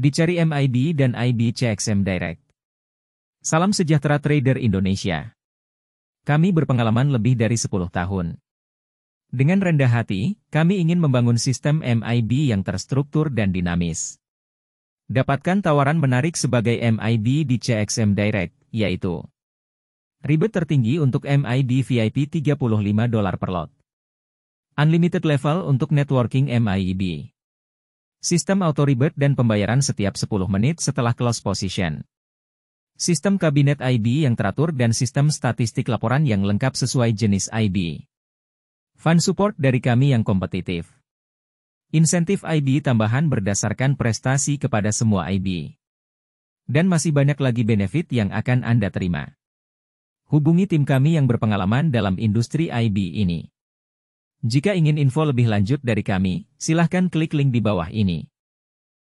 Dicari MIB dan IB CXM Direct. Salam sejahtera trader Indonesia. Kami berpengalaman lebih dari 10 tahun. Dengan rendah hati, kami ingin membangun sistem MIB yang terstruktur dan dinamis. Dapatkan tawaran menarik sebagai MIB di CXM Direct, yaitu Ribet tertinggi untuk MIB VIP 35 dolar per lot. Unlimited level untuk networking MIB. Sistem auto rebate dan pembayaran setiap 10 menit setelah close position. Sistem kabinet IB yang teratur dan sistem statistik laporan yang lengkap sesuai jenis IB. Fun support dari kami yang kompetitif. Insentif IB tambahan berdasarkan prestasi kepada semua IB. Dan masih banyak lagi benefit yang akan Anda terima. Hubungi tim kami yang berpengalaman dalam industri IB ini. Jika ingin info lebih lanjut dari kami, silahkan klik link di bawah ini.